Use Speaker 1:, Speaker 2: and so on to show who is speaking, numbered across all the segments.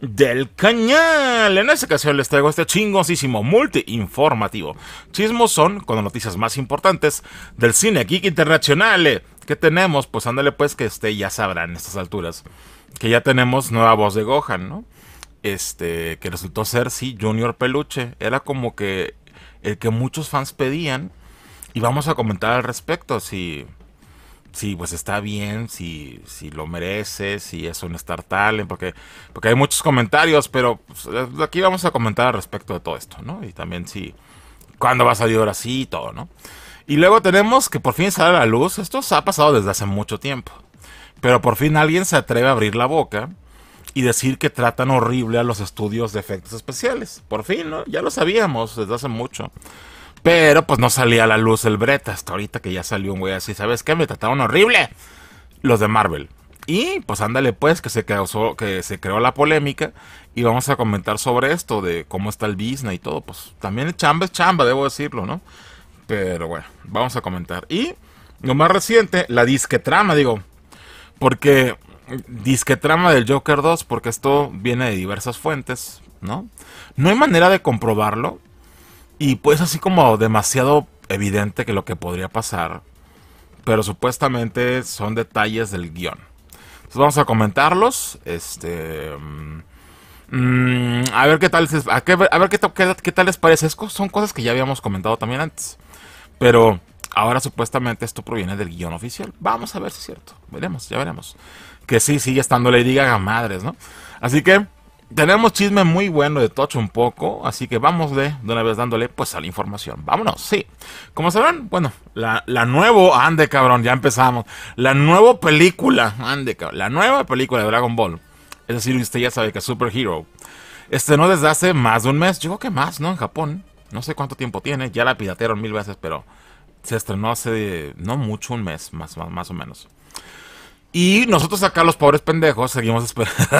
Speaker 1: del cañal. En esta ocasión les traigo este chingosísimo multiinformativo. Chismos son con las noticias más importantes del cine geek internacional. Eh, ¿Qué tenemos? Pues ándale pues que este, ya sabrán en estas alturas. Que ya tenemos nueva voz de Gohan, ¿no? Este, que resultó ser, sí, Junior Peluche. Era como que el que muchos fans pedían. Y vamos a comentar al respecto, si... Sí si pues está bien, si, si lo merece, si es un Star Talent, porque, porque hay muchos comentarios, pero aquí pues, vamos a comentar al respecto de todo esto, ¿no? Y también si cuándo va a salir ahora sí y todo, ¿no? Y luego tenemos que por fin sale a la luz, esto se ha pasado desde hace mucho tiempo, pero por fin alguien se atreve a abrir la boca y decir que tratan horrible a los estudios de efectos especiales. Por fin, ¿no? Ya lo sabíamos desde hace mucho. Pero pues no salía a la luz el Breta hasta ahorita que ya salió un güey así, ¿sabes qué? Me trataron horrible los de Marvel. Y pues ándale pues que se causó, que se creó la polémica y vamos a comentar sobre esto de cómo está el Disney y todo. Pues también chamba es chamba, debo decirlo, ¿no? Pero bueno, vamos a comentar. Y lo más reciente, la disquetrama, digo. Porque disquetrama del Joker 2, porque esto viene de diversas fuentes, ¿no? No hay manera de comprobarlo, y pues así como demasiado evidente que lo que podría pasar, pero supuestamente son detalles del guión. Entonces vamos a comentarlos. Este. Mm, a ver qué tal. A, a ver qué, qué, tal les parece. son cosas que ya habíamos comentado también antes. Pero ahora supuestamente esto proviene del guión oficial. Vamos a ver si es cierto. Veremos, ya veremos. Que sí, sigue estando Lady Gaga madres, ¿no? Así que. Tenemos chisme muy bueno de Tocho un poco, así que vamos de, una vez dándole pues a la información. Vámonos, sí. Como sabrán, bueno, la, la nuevo, ande cabrón, ya empezamos. La nueva película, ande cabrón, la nueva película de Dragon Ball. Es decir, usted ya sabe que es Super Hero. Estrenó desde hace más de un mes, yo creo que más, ¿no? En Japón. No sé cuánto tiempo tiene, ya la piratearon mil veces, pero se estrenó hace no mucho, un mes, más, más o menos. Y nosotros acá, los pobres pendejos, seguimos,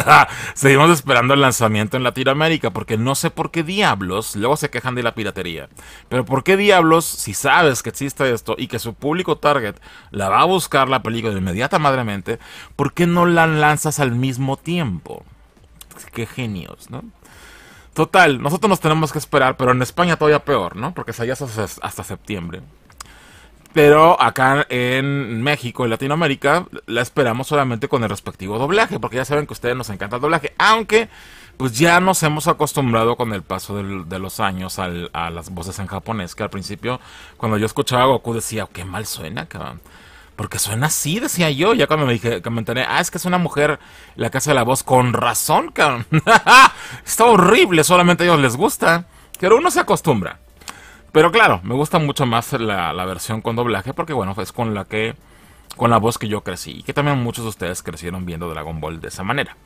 Speaker 1: seguimos esperando el lanzamiento en Latinoamérica, porque no sé por qué diablos, luego se quejan de la piratería, pero por qué diablos, si sabes que existe esto y que su público target la va a buscar la película de inmediata madremente, ¿por qué no la lanzas al mismo tiempo? Qué genios, ¿no? Total, nosotros nos tenemos que esperar, pero en España todavía peor, ¿no? Porque allá hasta septiembre. Pero acá en México y Latinoamérica la esperamos solamente con el respectivo doblaje, porque ya saben que a ustedes nos encanta el doblaje, aunque pues ya nos hemos acostumbrado con el paso de los años a las voces en japonés, que al principio cuando yo escuchaba a Goku decía, oh, qué mal suena, cabrón. Porque suena así, decía yo, ya cuando me dije, que me enteré, ah, es que es una mujer la que hace la voz con razón, cabrón. Está horrible, solamente a ellos les gusta. Pero uno se acostumbra. Pero claro, me gusta mucho más la, versión con doblaje porque bueno, es con la que con la voz que yo crecí y que también muchos de ustedes crecieron viendo Dragon Ball de esa manera.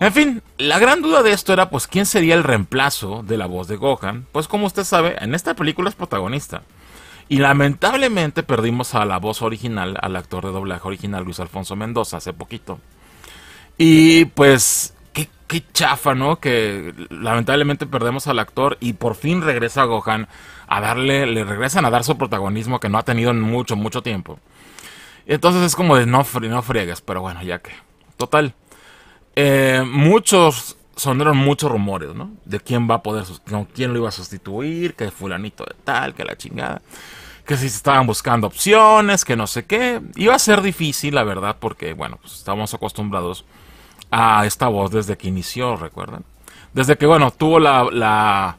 Speaker 1: En fin, la gran duda de esto era pues quién sería el reemplazo de la voz de Gohan, pues como usted sabe, en esta película es protagonista. Y lamentablemente perdimos a la voz original, al actor de doblaje original Luis Alfonso Mendoza hace poquito. Y pues qué, qué chafa, ¿no? Que lamentablemente perdemos al actor y por fin regresa Gohan a darle, le regresan a dar su protagonismo que no ha tenido en mucho, mucho tiempo. Entonces es como de no, no friegues, pero bueno, ya que. Total. Eh, muchos sonaron muchos rumores, ¿no? De quién va a poder, quién lo iba a sustituir, que fulanito de tal, que la chingada. Que si se estaban buscando opciones, que no sé qué. Iba a ser difícil, la verdad, porque, bueno, pues estábamos acostumbrados a esta voz desde que inició, recuerdan. Desde que, bueno, tuvo la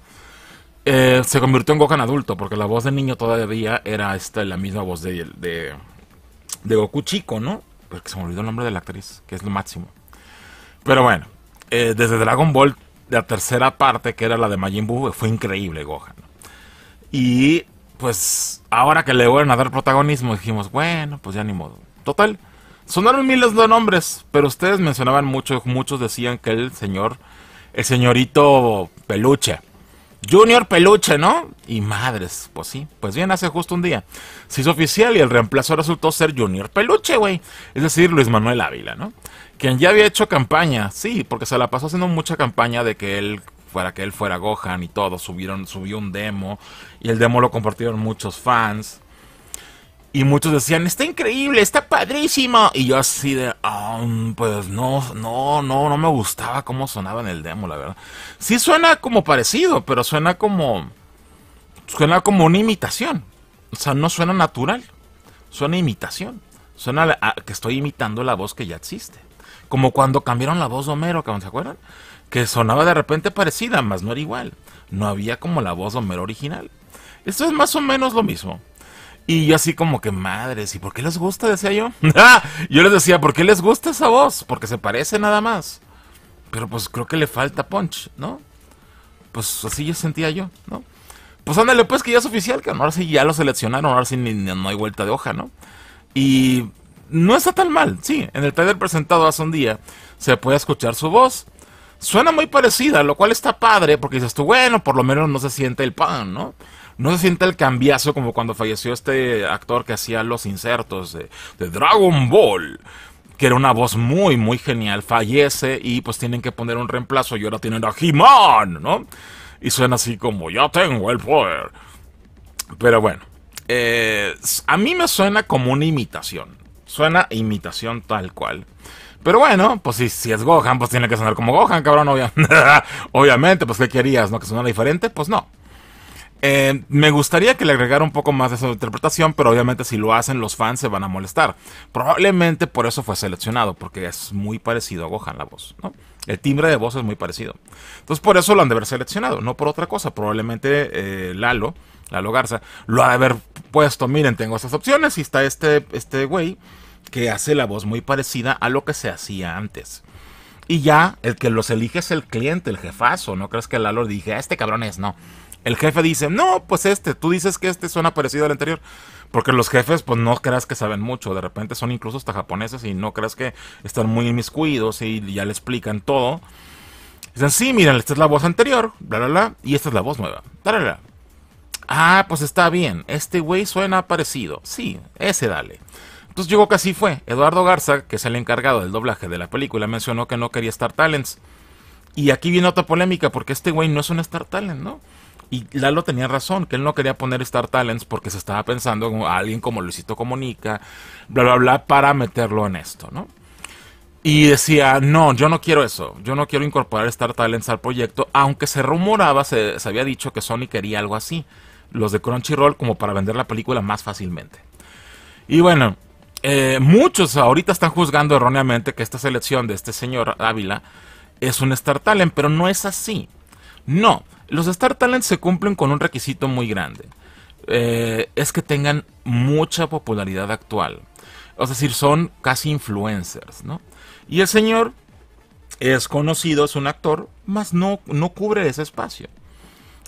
Speaker 1: eh, se convirtió en Gohan adulto, porque la voz de niño todavía era esta, la misma voz de, de, Goku chico, ¿no? Porque se me olvidó el nombre de la actriz, que es lo máximo. Pero bueno, eh, desde Dragon Ball, la tercera parte, que era la de Majin Buu, fue increíble Gohan. Y pues ahora que le vuelven a dar protagonismo, dijimos, bueno, pues ya ni modo. Total, sonaron miles de nombres, pero ustedes mencionaban mucho, muchos decían que el señor, el señorito peluche. Junior Peluche, ¿no? Y madres, pues sí, pues bien, hace justo un día. Se hizo oficial y el reemplazo resultó ser Junior Peluche, güey. Es decir, Luis Manuel Ávila, ¿no? Quien ya había hecho campaña, sí, porque se la pasó haciendo mucha campaña de que él para que él fuera Gohan y todo, subieron, subió un demo y el demo lo compartieron muchos fans. Y muchos decían, está increíble, está padrísimo. Y yo así de, ah, pues no, no, no, no me gustaba cómo sonaba en el demo, la verdad. Sí suena como parecido, pero suena como... Suena como una imitación. O sea, no suena natural. Suena imitación. Suena a, ah, que estoy imitando la voz que ya existe. Como cuando cambiaron la voz de Homero, ¿se acuerdan? Que sonaba de repente parecida, mas no era igual. No había como la voz de Homero original. Esto es más o menos lo mismo. Y yo así como que, madres, ¿y por qué les gusta? Decía yo. yo les decía, ¿por qué les gusta esa voz? Porque se parece nada más. Pero pues creo que le falta punch, ¿no? Pues así yo sentía yo, ¿no? Pues ándale, pues que ya es oficial, que ahora sí ya lo seleccionaron, ahora sí no hay vuelta de hoja, ¿no? Y no está tan mal, sí. En el trailer presentado hace un día se puede escuchar su voz. Suena muy parecida, lo cual está padre, porque dices tú, bueno, por lo menos no se siente el pan, ¿no? no se siente el cambiazo como cuando falleció este actor que hacía los insertos de, Dragon Ball que era una voz muy, muy genial, fallece y pues tienen que poner un reemplazo y ahora tienen a He-Man, ¿no? Y suena así como, ya tengo el poder. Pero bueno, eh, a mí me suena como una imitación, suena imitación tal cual. Pero bueno, pues si, es Gohan, pues tiene que sonar como Gohan, cabrón, obviamente, pues ¿qué querías? ¿No? ¿Que sonara diferente? Pues no. Eh, me gustaría que le agregara un poco más de esa interpretación, pero obviamente si lo hacen los fans se van a molestar. Probablemente por eso fue seleccionado, porque es muy parecido a Gohan la voz, ¿no? El timbre de voz es muy parecido. Entonces por eso lo han de haber seleccionado, no por otra cosa. Probablemente eh, Lalo, Lalo Garza, lo ha de haber puesto, miren, tengo estas opciones y está este, este güey que hace la voz muy parecida a lo que se hacía antes. Y ya el que los elige es el cliente, el jefazo. No crees que Lalo dije, este cabrón es, no el jefe dice, no, pues este, tú dices que este suena parecido al anterior. Porque los jefes, pues no creas que saben mucho, de repente son incluso hasta japoneses y no creas que están muy inmiscuidos y ya le explican todo. Dicen, sí, miren, esta es la voz anterior, bla, bla, bla, y esta es la voz nueva, Ah, pues está bien, este güey suena parecido, sí, ese dale. Entonces llegó que así fue, Eduardo Garza, que es el encargado del doblaje de la película, mencionó que no quería Star Talents. Y aquí viene otra polémica, porque este güey no es un Star Talent, ¿no? Y Lalo tenía razón, que él no quería poner Star Talents porque se estaba pensando en alguien como Luisito Comunica, bla, bla, bla, para meterlo en esto, ¿no? Y decía, no, yo no quiero eso, yo no quiero incorporar Star Talents al proyecto, aunque se rumoraba, se, había dicho que Sony quería algo así, los de Crunchyroll como para vender la película más fácilmente. Y bueno, eh, muchos ahorita están juzgando erróneamente que esta selección de este señor Ávila es un Star Talent, pero no es así. No, los Star Talents se cumplen con un requisito muy grande. Eh, es que tengan mucha popularidad actual. Es decir, son casi influencers, ¿no? Y el señor es conocido, es un actor, mas no, no cubre ese espacio.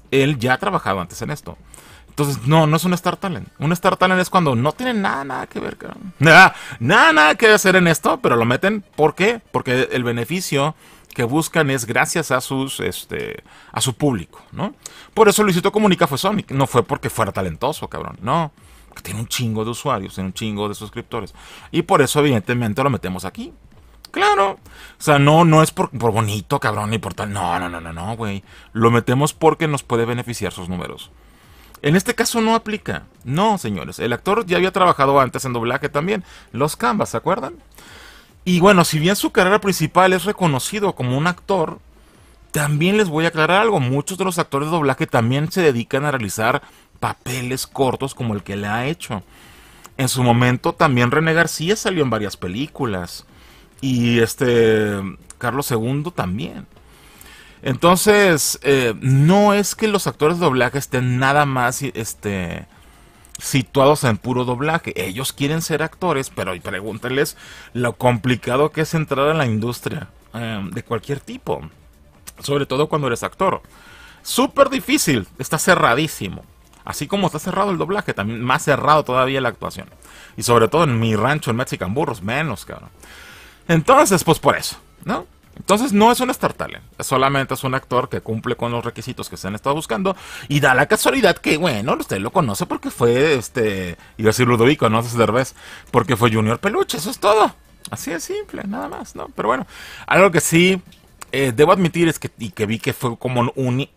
Speaker 1: Él ya ha trabajado antes en esto. Entonces, no, no es un Star Talent. Un Star Talent es cuando no tiene nada, nada que ver, cabrón. Nada, nada, nada que hacer en esto, pero lo meten. ¿Por qué? Porque el beneficio que buscan es gracias a sus este a su público, ¿no? Por eso Luisito Comunica fue Sonic, no fue porque fuera talentoso, cabrón, no. tiene un chingo de usuarios, tiene un chingo de suscriptores. Y por eso, evidentemente, lo metemos aquí. Claro. O sea, no, no es por, por bonito, cabrón, ni por tal. No, no, no, no, no, güey. Lo metemos porque nos puede beneficiar sus números. En este caso no aplica. No, señores. El actor ya había trabajado antes en doblaje también. Los Canvas, ¿se acuerdan? Y bueno, si bien su carrera principal es reconocido como un actor, también les voy a aclarar algo, muchos de los actores de doblaje también se dedican a realizar papeles cortos como el que le ha hecho. En su momento también René García salió en varias películas y este Carlos II también. Entonces, eh, no es que los actores de doblaje estén nada más este, situados en puro doblaje. Ellos quieren ser actores, pero pregúntenles lo complicado que es entrar a la industria em, de cualquier tipo, sobre todo cuando eres actor. Súper difícil, está cerradísimo. Así como está cerrado el doblaje, también más cerrado todavía la actuación. Y sobre todo en mi rancho en Mexican Burros, menos, cabrón. Entonces, pues por eso, ¿no? Entonces no es un star talent, solamente es un actor que cumple con los requisitos que se han estado buscando y da la casualidad que, bueno, usted lo conoce porque fue, este, iba a decir Ludovico, no sé revés, porque fue Junior Peluche, eso es todo. Así de simple, nada más, ¿no? Pero bueno, algo que sí eh, debo admitir es que, y que vi que fue como un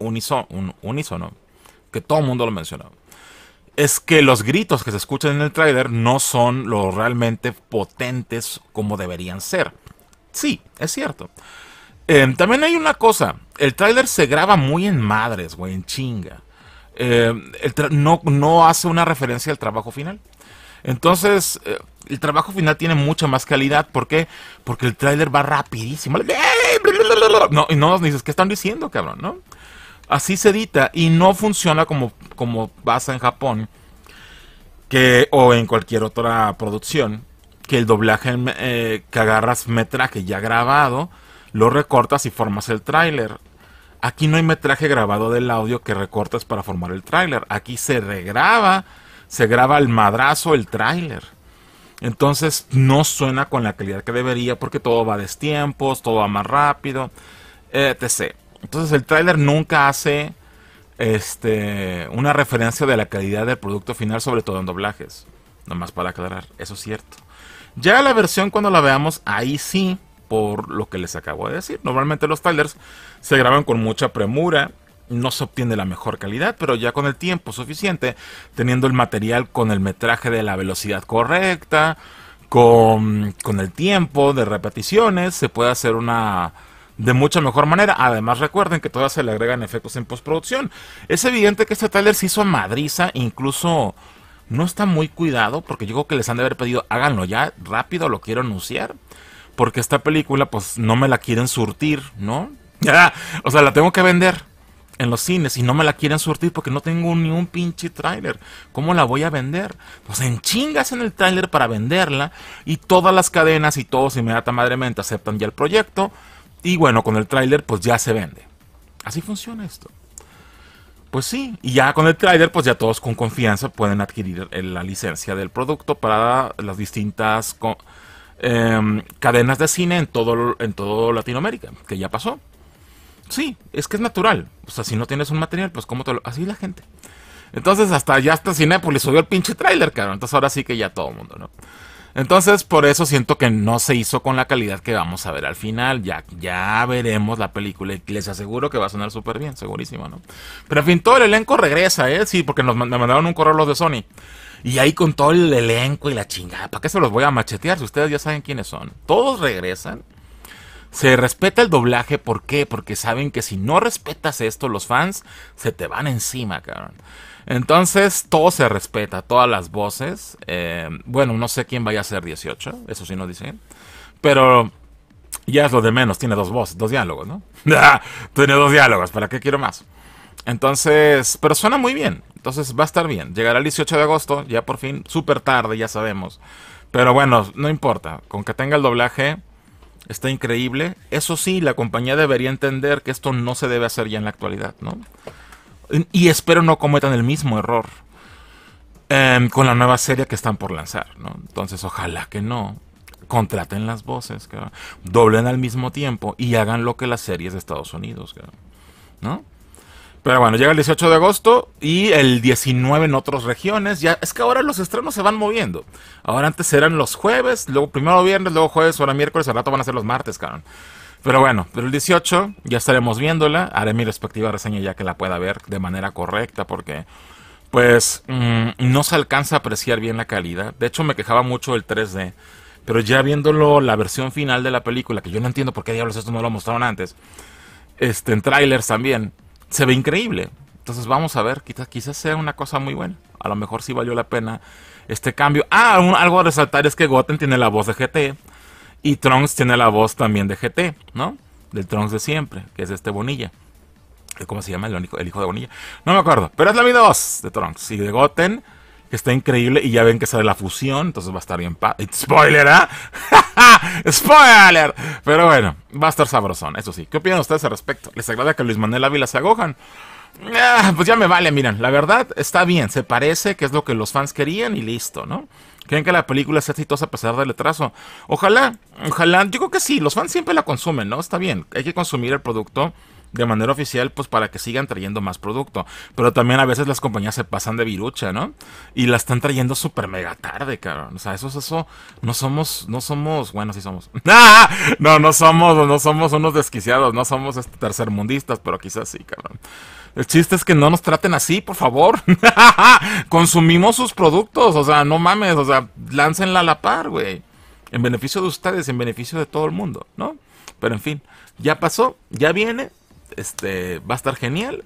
Speaker 1: que todo el mundo lo mencionaba es que los gritos que se escuchan en el trailer no son lo realmente potentes como deberían ser. Sí, es cierto. Em, también hay una cosa, el tráiler se graba muy en madres, güey, en chinga. Em, no, no hace una referencia al trabajo final. Entonces, eh, el trabajo final tiene mucha más calidad. ¿Por qué? Porque el tráiler va rapidísimo. No, y no nos dices, ¿qué están diciendo, cabrón? ¿No? Así se edita y no funciona como, como pasa en Japón que, o en cualquier otra producción que el doblaje eh, que agarras metraje ya grabado, lo recortas y formas el tráiler. Aquí no hay metraje grabado del audio que recortas para formar el tráiler. Aquí se regraba, se graba al madrazo el tráiler. Entonces no suena con la calidad que debería porque todo va a destiempos, todo va más rápido, etc. Entonces el tráiler nunca hace este, una referencia de la calidad del producto final, sobre todo en doblajes. Nomás para aclarar, eso es cierto. Ya la versión cuando la veamos, ahí sí, por lo que les acabo de decir. Normalmente los trailers se graban con mucha premura, no se obtiene la mejor calidad, pero ya con el tiempo suficiente, teniendo el material con el metraje de la velocidad correcta, con, el tiempo de repeticiones, se puede hacer una de mucha mejor manera. Además, recuerden que todas se le agregan efectos en postproducción. Es evidente que este trailer se hizo a madriza, incluso no está muy cuidado, porque yo creo que les han de haber pedido, háganlo ya, rápido, lo quiero anunciar, porque esta película pues no me la quieren surtir, ¿no? o sea, la tengo que vender en los cines y no me la quieren surtir porque no tengo ni un pinche tráiler. ¿Cómo la voy a vender? Pues en chingas en el tráiler para venderla y todas las cadenas y todos inmediatamente aceptan ya el proyecto y bueno, con el tráiler pues ya se vende. Así funciona esto. Pues sí, y ya con el trailer, pues ya todos con confianza pueden adquirir la licencia del producto para las distintas em, cadenas de cine en todo, en todo Latinoamérica, que ya pasó. Sí, es que es natural. O sea, si no tienes un material, pues cómo te lo... Así la gente. Entonces hasta ya hasta le subió el pinche trailer, cabrón. Entonces ahora sí que ya todo el mundo, ¿no? Entonces, por eso siento que no se hizo con la calidad que vamos a ver al final. Ya, ya veremos la película y les aseguro que va a sonar súper bien, segurísimo, ¿no? Pero en fin, todo el elenco regresa, ¿eh? Sí, porque nos, mandaron un correo los de Sony. Y ahí con todo el elenco y la chingada, ¿para qué se los voy a machetear si ustedes ya saben quiénes son? Todos regresan se respeta el doblaje, ¿por qué? Porque saben que si no respetas esto, los fans se te van encima, cabrón. Entonces, todo se respeta, todas las voces. Eh, bueno, no sé quién vaya a ser 18, eso sí no dicen. Pero ya es lo de menos, tiene dos voces, dos diálogos, ¿no? tiene dos diálogos, ¿para qué quiero más? Entonces, pero suena muy bien, entonces va a estar bien. Llegará el 18 de agosto, ya por fin, súper tarde, ya sabemos. Pero bueno, no importa, con que tenga el doblaje está increíble. Eso sí, la compañía debería entender que esto no se debe hacer ya en la actualidad, ¿no? Y espero no cometan el mismo error em, con la nueva serie que están por lanzar, ¿no? Entonces, ojalá que no. Contraten las voces, ¿no? doblen al mismo tiempo y hagan lo que las series de Estados Unidos, ¿no? Pero bueno, llega el 18 de agosto y el 19 en otras regiones. Ya es que ahora los estrenos se van moviendo. Ahora antes eran los jueves, luego primero viernes, luego jueves, ahora miércoles, al rato van a ser los martes, cabrón. Pero bueno, pero el 18 ya estaremos viéndola. Haré mi respectiva reseña ya que la pueda ver de manera correcta porque pues mm, no se alcanza a apreciar bien la calidad. De hecho me quejaba mucho el 3D. Pero ya viéndolo la versión final de la película, que yo no entiendo por qué diablos esto no lo mostraron antes. Este, en trailers también se ve increíble. Entonces vamos a ver, quizás, quizás sea una cosa muy buena. A lo mejor sí valió la pena este cambio. Ah, algo a resaltar es que Goten tiene la voz de GT y Trunks tiene la voz también de GT, ¿no? Del Trunks de siempre, que es este Bonilla. Eh, ¿Cómo se llama? El, único, el hijo de Bonilla. No me acuerdo, pero es la vida voz de Trunks y de Goten, que está increíble y ya ven que sale la fusión, entonces va a estar bien... Pa spoiler, ¿ah? Ah, ¡Spoiler! Pero bueno, va a estar sabrosón, eso sí. ¿Qué opinan ustedes al respecto? ¿Les agrada que Luis Manuel Ávila se agojan? Ah, pues ya me vale, miren, la verdad está bien, se parece que es lo que los fans querían y listo, ¿no? ¿Creen que la película Es exitosa a pesar del retraso? Ojalá, ojalá, yo creo que sí, los fans siempre la consumen, ¿no? Está bien, hay que consumir el producto de manera oficial, pues para que sigan trayendo más producto. Pero también a veces las compañías se pasan de virucha, ¿no? Y la están trayendo súper mega tarde, cabrón. O sea, eso es eso. No somos, no somos, bueno, sí somos. ¡Ah! No, no somos, no somos unos desquiciados, no somos este tercermundistas, pero quizás sí, cabrón. El chiste es que no nos traten así, por favor. Consumimos sus productos, o sea, no mames, o sea, láncenla a la par, güey. En beneficio de ustedes, en beneficio de todo el mundo, ¿no? Pero en fin, ya pasó, ya viene, este, va a estar genial.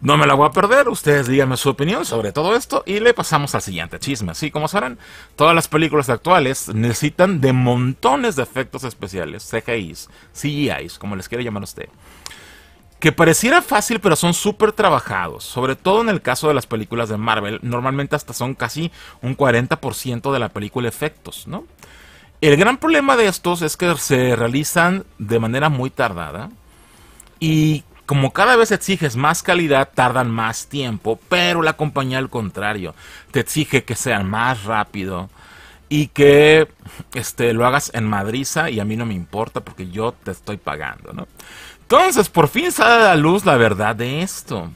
Speaker 1: No me la voy a perder, ustedes díganme su opinión sobre todo esto y le pasamos al siguiente chisme. Así como sabrán, todas las películas actuales necesitan de montones de efectos especiales, CGIs, CGIs, como les quiere llamar usted. Que pareciera fácil, pero son súper trabajados. Sobre todo en el caso de las películas de Marvel, normalmente hasta son casi un 40% de la película efectos, ¿no? El gran problema de estos es que se realizan de manera muy tardada y como cada vez exiges más calidad, tardan más tiempo, pero la compañía al contrario, te exige que sean más rápido y que este, lo hagas en madriza y a mí no me importa porque yo te estoy pagando, ¿no? Entonces, por fin sale a la luz la verdad de esto.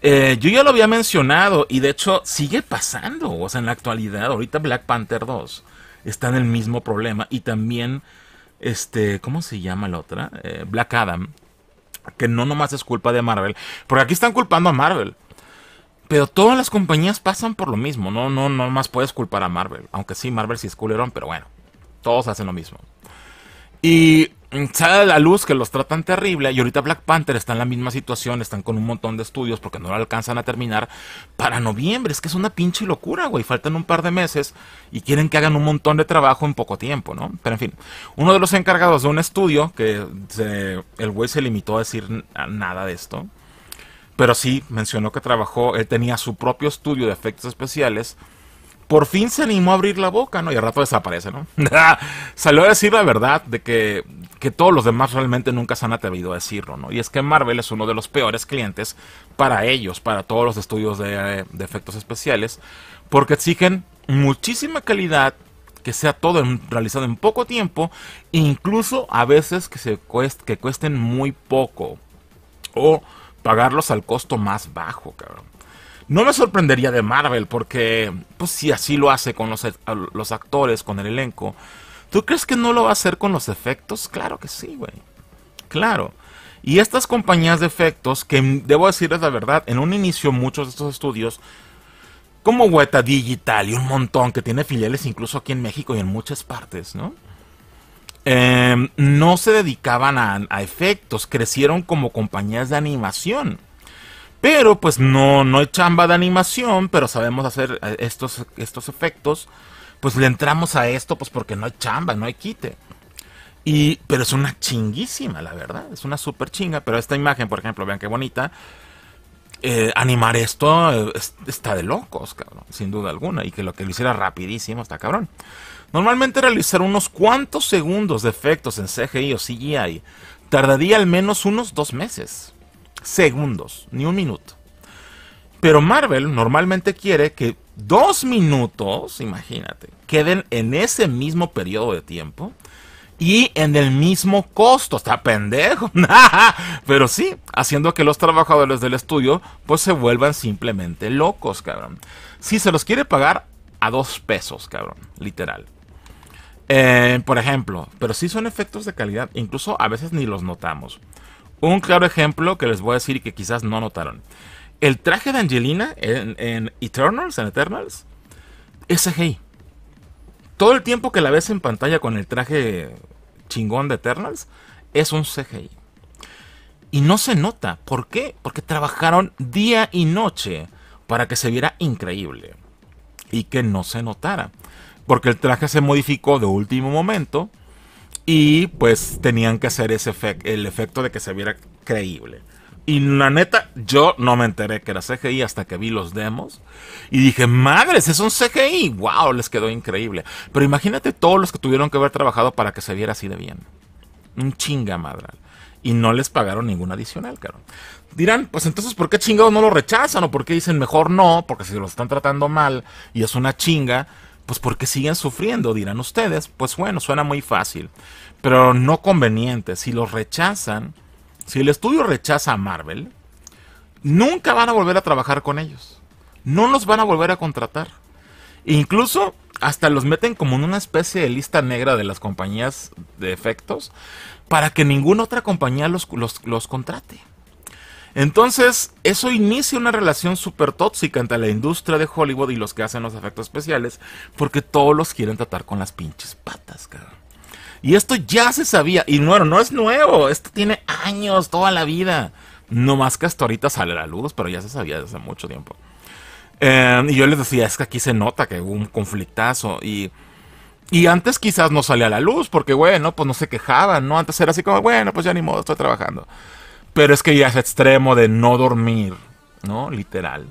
Speaker 1: Eh, yo ya lo había mencionado y de hecho sigue pasando, o sea, en la actualidad, ahorita Black Panther 2 está en el mismo problema y también, este, ¿cómo se llama la otra? Eh, Black Adam que no nomás es culpa de Marvel, porque aquí están culpando a Marvel. Pero todas las compañías pasan por lo mismo, no, no, no más puedes culpar a Marvel, aunque sí, Marvel sí es culerón, pero bueno, todos hacen lo mismo. Y Mm, sale a la luz que los tratan terrible y ahorita Black Panther está en la misma situación, están con un montón de estudios porque no lo alcanzan a terminar para noviembre, es que es una pinche locura, güey, faltan un par de meses y quieren que hagan un montón de trabajo en poco tiempo, ¿no? Pero en fin, uno de los encargados de un estudio, que el güey se limitó a decir nada de esto, pero sí mencionó que trabajó, él eh, tenía su propio estudio de efectos especiales, por fin se animó a abrir la boca, ¿no? Y al rato desaparece, ¿no? Salió a decir la verdad de que, todos los demás realmente nunca se han atrevido a decirlo, ¿no? Y es que Marvel es uno de los peores clientes para ellos, para todos los estudios de, efectos especiales, porque exigen muchísima calidad, que sea todo realizado en poco tiempo, incluso a veces que, se que cuesten muy poco, o pagarlos al costo más bajo, cabrón. No me sorprendería de Marvel, porque pues, si así lo hace con los, actores, con el elenco, ¿tú crees que no lo va a hacer con los efectos? Claro que sí, güey. Claro. Y estas compañías de efectos, que debo decirles la verdad, en un inicio muchos de estos estudios, como Weta Digital y un montón que tiene filiales incluso aquí en México y en muchas partes, ¿no? Em, no se dedicaban a efectos, crecieron como compañías de animación. Pero pues no, no hay chamba de animación, pero sabemos hacer eh, estos, estos efectos. Pues le entramos a esto pues porque no hay chamba, no hay quite. Y, pero es una chinguísima, la verdad. Es una súper chinga. Pero esta imagen, por ejemplo, vean qué bonita. Eh, animar esto eh, está de locos, cabrón, sin duda alguna. Y que lo que lo hiciera rapidísimo está cabrón. Normalmente realizar unos cuantos segundos de efectos en CGI o CGI tardaría al menos unos dos meses segundos, ni un minuto. Pero Marvel normalmente quiere que dos minutos, imagínate, queden en ese mismo periodo de tiempo y en el mismo costo. Está pendejo. Pero sí, haciendo que los trabajadores del estudio pues se vuelvan simplemente locos, cabrón. Si se los quiere pagar a dos pesos, cabrón. Literal. Eh, por ejemplo, pero sí son efectos de calidad. Incluso a veces ni los notamos. Un claro ejemplo que les voy a decir y que quizás no notaron. El traje de Angelina en, Eternals, en Eternals, es CGI. Todo el tiempo que la ves en pantalla con el traje chingón de Eternals es un CGI. Y no se nota. ¿Por qué? Porque trabajaron día y noche para que se viera increíble y que no se notara. Porque el traje se modificó de último momento y pues tenían que hacer ese el efecto de que se viera creíble. Y la neta, yo no me enteré que era CGI hasta que vi los demos. Y dije, madres, es un CGI. ¡Wow! Les quedó increíble. Pero imagínate todos los que tuvieron que haber trabajado para que se viera así de bien. Un chinga madral. Y no les pagaron ningún adicional, caro. Dirán, pues entonces, ¿por qué chingados no lo rechazan? ¿O por qué dicen mejor no? Porque si lo están tratando mal y es una chinga pues, porque siguen sufriendo, dirán ustedes. Pues bueno, suena muy fácil, pero no conveniente. Si los rechazan, si el estudio rechaza a Marvel, nunca van a volver a trabajar con ellos. No los van a volver a contratar. Incluso hasta los meten como en una especie de lista negra de las compañías de efectos para que ninguna otra compañía los, los contrate. Entonces, eso inicia una relación súper tóxica entre la industria de Hollywood y los que hacen los efectos especiales, porque todos los quieren tratar con las pinches patas, cabrón. Y esto ya se sabía, y bueno, no es nuevo, esto tiene años, toda la vida. No más que hasta ahorita sale a la luz, pero ya se sabía desde hace mucho tiempo. Em, y yo les decía, es que aquí se nota que hubo un conflictazo y... Y antes quizás no salía a la luz, porque bueno, pues no se quejaban, ¿no? Antes era así como, bueno, pues ya ni modo, estoy trabajando. Pero es que ya es extremo de no dormir, ¿no? Literal.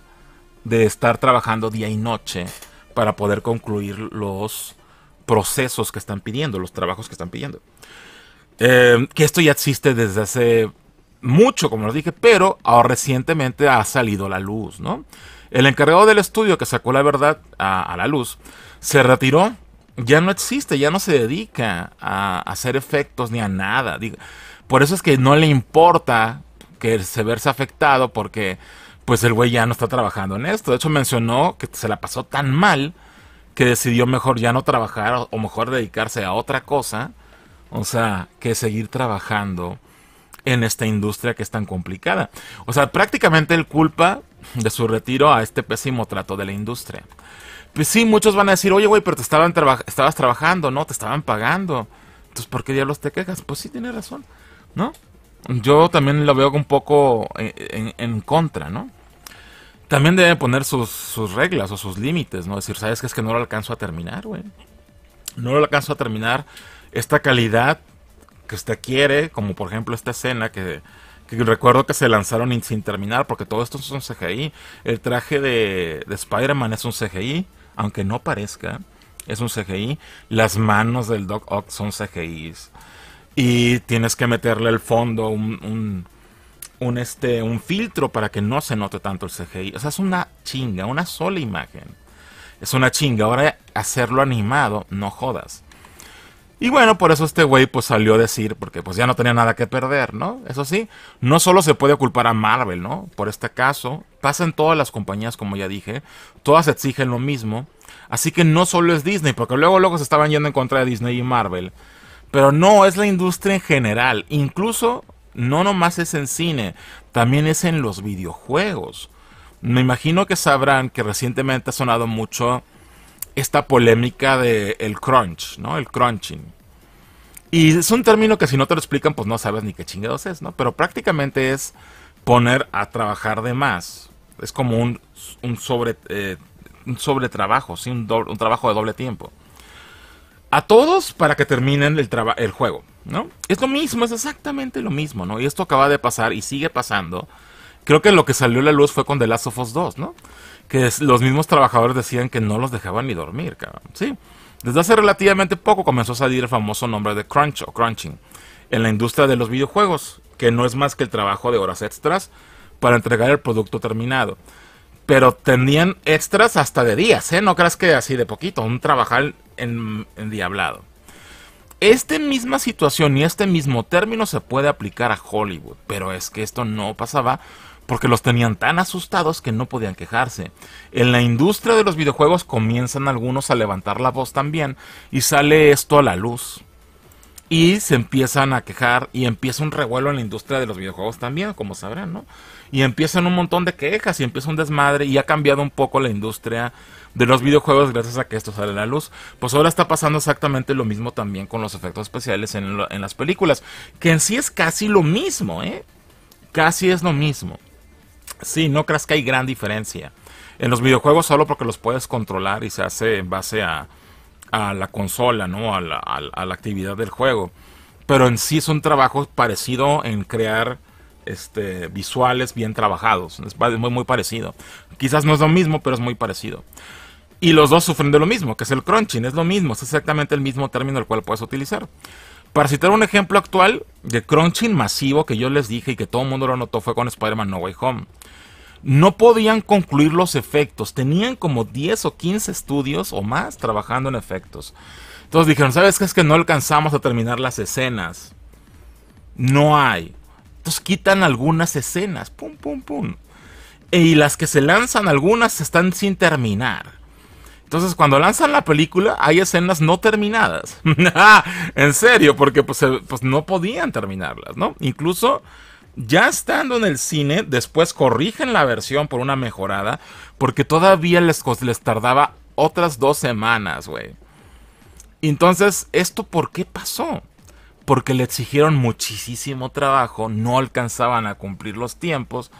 Speaker 1: De estar trabajando día y noche para poder concluir los procesos que están pidiendo, los trabajos que están pidiendo. Eh, que esto ya existe desde hace mucho, como lo dije, pero ahora recientemente ha salido la luz, ¿no? El encargado del estudio que sacó la verdad a, la luz se retiró, ya no existe, ya no se dedica a, hacer efectos ni a nada. Digo, por eso es que no le importa que se verse afectado porque pues el güey ya no está trabajando en esto. De hecho mencionó que se la pasó tan mal que decidió mejor ya no trabajar o mejor dedicarse a otra cosa. O sea, que seguir trabajando en esta industria que es tan complicada. O sea, prácticamente el culpa de su retiro a este pésimo trato de la industria. Pues sí, muchos van a decir, oye, güey, pero te estaban estabas trabajando, ¿no? Te estaban pagando. Entonces, ¿por qué diablos te quejas? Pues sí, tiene razón. ¿no? Yo también lo veo un poco eh, en, contra, ¿no? También debe poner sus, reglas o sus límites, ¿no? Decir, ¿sabes qué? Es que no lo alcanzo a terminar, No lo alcanzo a terminar esta calidad que usted quiere, como por ejemplo esta escena que, que recuerdo que se lanzaron sin terminar, porque todo esto es un CGI. El traje de, de Spider-Man es un CGI, aunque no parezca, es un CGI. Las manos del Doc Ock son CGIs. Y tienes que meterle al fondo un, este, un filtro para que no se note tanto el CGI. O sea, es una chinga, una sola imagen. Es una chinga. Ahora hacerlo animado, no jodas. Y bueno, por eso este güey pues salió a decir, porque pues ya no tenía nada que perder, ¿no? Eso sí, no solo se puede culpar a Marvel, ¿no? Por este caso, pasan todas las compañías, como ya dije, todas exigen lo mismo, así que no solo es Disney, porque luego luego se estaban yendo en contra de Disney y Marvel, pero no, es la industria en general. Incluso no nomás es en cine, también es en los videojuegos. Me imagino que sabrán que recientemente ha sonado mucho esta polémica del el crunch, ¿no? El crunching. Y es un término que si no te lo explican, pues no sabes ni qué chingados es, ¿no? Pero prácticamente es poner a trabajar de más. Es como un, un sobre, eh, un trabajo, ¿sí? Un, un trabajo de doble tiempo a todos para que terminen el, el juego, ¿no? Es lo mismo, es exactamente lo mismo, ¿no? Y esto acaba de pasar y sigue pasando. Creo que lo que salió a la luz fue con The Last of Us 2, ¿no? Que los mismos trabajadores decían que no los dejaban ni dormir, cabrón. Sí. Desde hace relativamente poco comenzó a salir el famoso nombre de crunch o crunching en la industria de los videojuegos, que no es más que el trabajo de horas extras para entregar el producto terminado. Pero tenían extras hasta de días, ¿eh? No creas que así de poquito, un trabajar en, diablado. Esta misma situación y este mismo término se puede aplicar a Hollywood, pero es que esto no pasaba porque los tenían tan asustados que no podían quejarse. En la industria de los videojuegos comienzan algunos a levantar la voz también y sale esto a la luz. Y se empiezan a quejar y empieza un revuelo en la industria de los videojuegos también, como sabrán, ¿no? Y empiezan un montón de quejas y empieza un desmadre y ha cambiado un poco la industria de los videojuegos gracias a que esto sale a la luz. Pues ahora está pasando exactamente lo mismo también con los efectos especiales en, las películas, que en sí es casi lo mismo, ¿eh? Casi es lo mismo. Sí, no creas que hay gran diferencia. En los videojuegos solo porque los puedes controlar y se hace en base a, a la consola, ¿no? A la, actividad del juego. Pero en sí son trabajos parecidos en crear este, visuales bien trabajados. Es muy, muy parecido. Quizás no es lo mismo, pero es muy parecido. Y los dos sufren de lo mismo, que es el crunching. Es lo mismo, es exactamente el mismo término el cual puedes utilizar. Para citar un ejemplo actual de crunching masivo que yo les dije y que todo el mundo lo notó fue con Spider-Man No Way Home no podían concluir los efectos. Tenían como 10 o 15 estudios o más trabajando en efectos. Entonces dijeron, ¿sabes qué? Es que no alcanzamos a terminar las escenas. No hay. Entonces quitan algunas escenas. Pum, pum, pum. E, y las que se lanzan, algunas están sin terminar. Entonces, cuando lanzan la película, hay escenas no terminadas. en serio, porque pues, pues, no podían terminarlas, ¿no? Incluso ya estando en el cine, después corrigen la versión por una mejorada, porque todavía les, les tardaba otras dos semanas, güey. Entonces, ¿esto por qué pasó? Porque le exigieron muchísimo trabajo, no alcanzaban a cumplir los tiempos.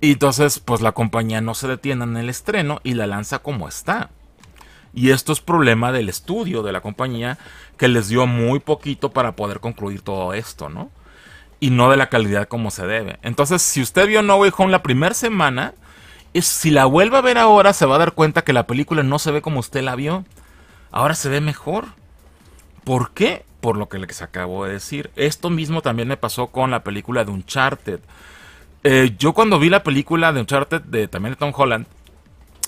Speaker 1: Y entonces, pues la compañía no se detiene en el estreno y la lanza como está. Y esto es problema del estudio de la compañía que les dio muy poquito para poder concluir todo esto, ¿no? y no de la calidad como se debe. Entonces, si usted vio No Way Home la primera semana, si la vuelve a ver ahora, se va a dar cuenta que la película no se ve como usted la vio. Ahora se ve mejor. ¿Por qué? Por lo que les acabo de decir. Esto mismo también me pasó con la película de Uncharted. Eh, yo cuando vi la película de Uncharted, de, también de Tom Holland,